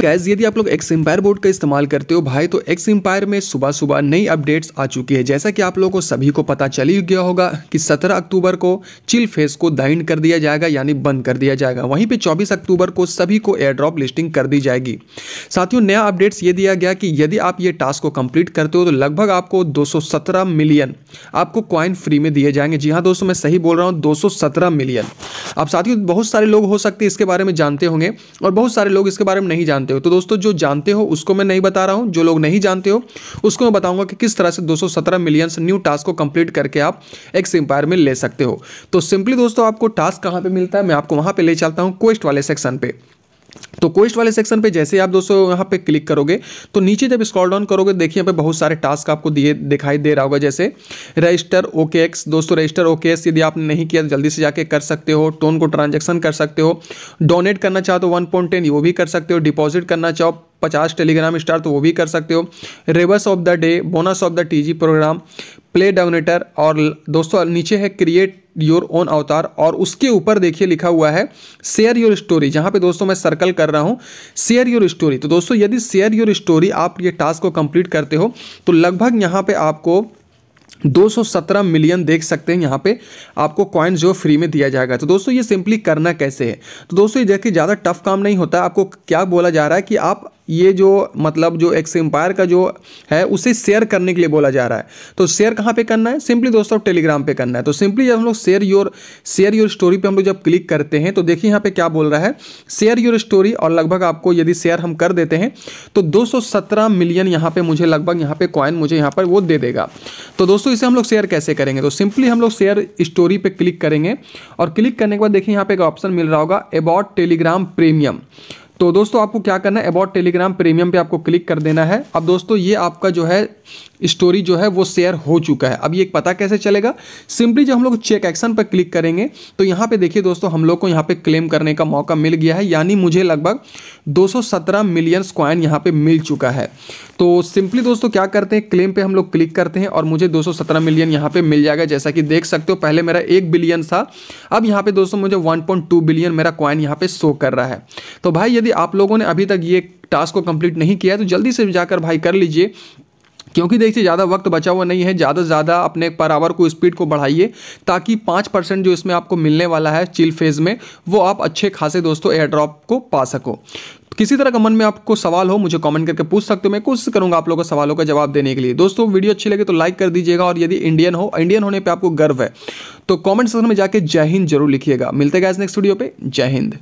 gas यदि आप लोग एक्स एम्पायर बोर्ड का इस्तेमाल करते हो भाई तो एक्स एम्पायर में सुबह सुबह नई अपडेट्स आ चुकी है जैसा कि आप लोगों को सभी को पता चल ही गया होगा कि 17 अक्टूबर को चिल फेस को दाइंड कर दिया जाएगा यानी बंद कर दिया जाएगा वहीं पे 24 अक्टूबर को सभी को एयर ड्रॉप लिस्टिंग कर दी जाएगी साथियों नया अपडेट्स ये दिया गया कि यदि आप ये टास्क को कंप्लीट करते हो तो लगभग आपको दो मिलियन आपको क्वाइन फ्री में दिए जाएंगे जी हाँ दोस्तों मैं सही बोल रहा हूँ दो मिलियन आप साथियों बहुत सारे लोग हो सकते हैं इसके बारे में जानते होंगे और बहुत सारे लोग इसके बारे में नहीं जानते हो तो दोस्तों जो जानते हो उसको मैं नहीं बता रहा हूँ जो लोग नहीं जानते हो उसको मैं बताऊँगा कि किस तरह से दो मिलियंस न्यू टास्क को कंप्लीट करके आप एक्स एम्पायर में ले सकते हो तो सिंपली दोस्तों आपको टास्क कहाँ पर मिलता है मैं आपको वहाँ पर ले चलता हूँ क्वेस्ट वाले सेक्शन पर तो क्वेस्ट वाले सेक्शन पे जैसे आप दोस्तों यहाँ पे क्लिक करोगे तो नीचे जब स्क्रॉल डाउन करोगे देखिए यहाँ पे बहुत सारे टास्क आपको दिए दिखाई दे रहा होगा जैसे रजिस्टर ओके एक्स दोस्तों रजिस्टर ओके एक्स यदि आपने नहीं किया तो जल्दी से जाके कर सकते हो टोन को ट्रांजेक्शन कर सकते हो डोनेट करना चाहो तो वन पॉइंट टेन वो भी कर सकते हो डिपॉजिट करना चाहो पचास टेलीग्राम स्टार तो वो भी कर सकते हो rewards of the day bonus of the TG program play डाउनेटर और दोस्तों नीचे है क्रिएट योर ओन अवतार और उसके ऊपर देखिए लिखा हुआ है शेयर योर स्टोरी जहाँ पे दोस्तों मैं सर्कल कर रहा हूँ शेयर योर स्टोरी तो दोस्तों यदि शेयर योर स्टोरी आप ये टास्क को कंप्लीट करते हो तो लगभग यहाँ पे आपको 217 मिलियन देख सकते हैं यहाँ पे आपको कॉइन जो फ्री में दिया जाएगा तो दोस्तों ये सिंपली करना कैसे है तो दोस्तों ये देखिए ज़्यादा टफ काम नहीं होता आपको क्या बोला जा रहा है कि आप ये जो मतलब जो एक्स एम्पायर का जो है उसे शेयर करने के लिए बोला जा रहा है तो शेयर कहाँ पे करना है सिंपली दोस्तों टेलीग्राम पे करना है तो सिंपली जब हम लोग share your share your story पे हम लोग जब क्लिक करते हैं तो देखिए यहाँ पे क्या बोल रहा है शेयर योर स्टोरी और लगभग आपको यदि शेयर हम कर देते हैं तो दो मिलियन यहाँ पर मुझे लगभग यहाँ पर कॉइन मुझे यहाँ पर वो दे देगा तो दोस्तों इसे हम लोग शेयर कैसे करेंगे तो सिंपली हम लोग शेयर स्टोरी पर क्लिक करेंगे और क्लिक करने के बाद देखिए यहाँ पर एक ऑप्शन मिल रहा होगा अबाउट टेलीग्राम प्रीमियम तो दोस्तों आपको क्या करना है अबाउट टेलीग्राम प्रीमियम पे आपको क्लिक कर देना है अब दोस्तों ये आपका जो है स्टोरी जो है वो शेयर हो चुका है अब ये पता कैसे चलेगा सिंपली जब हम लोग चेक एक्शन पर क्लिक करेंगे तो यहाँ पे देखिए दोस्तों हम लोग को यहाँ पे क्लेम करने का मौका मिल गया है यानी मुझे लगभग 217 मिलियन स्क्वाइन यहाँ पे मिल चुका है तो सिंपली दोस्तों क्या करते हैं क्लेम पे हम लोग क्लिक करते हैं और मुझे दो मिलियन यहाँ पे मिल जाएगा जैसा कि देख सकते हो पहले मेरा एक बिलियन था अब यहाँ पे दोस्तों मुझे वन बिलियन मेरा क्वाइन यहाँ पे शो कर रहा है तो भाई यदि आप लोगों ने अभी तक ये टास्क को कंप्लीट नहीं किया है तो जल्दी से जाकर भाई कर लीजिए क्योंकि देखिए ज़्यादा वक्त बचा हुआ नहीं है ज़्यादा से ज़्यादा अपने पर आवर को स्पीड को बढ़ाइए ताकि पाँच परसेंट जो इसमें आपको मिलने वाला है चिल फेज़ में वो आप अच्छे खासे दोस्तों एयर ड्रॉप को पा सको किसी तरह का मन में आपको सवाल हो मुझे कमेंट करके पूछ सकते हो मैं कोशिश करूंगा आप लोगों का सवालों का जवाब देने के लिए दोस्तों वीडियो अच्छी लगे तो लाइक कर दीजिएगा और यदि इंडियन हो इंडियन होने पे आपको गर्व है तो कमेंट सेक्शन में जाके जय हिंद जरूर लिखिएगा मिलते गए नेक्स्ट वीडियो पे जय हिंद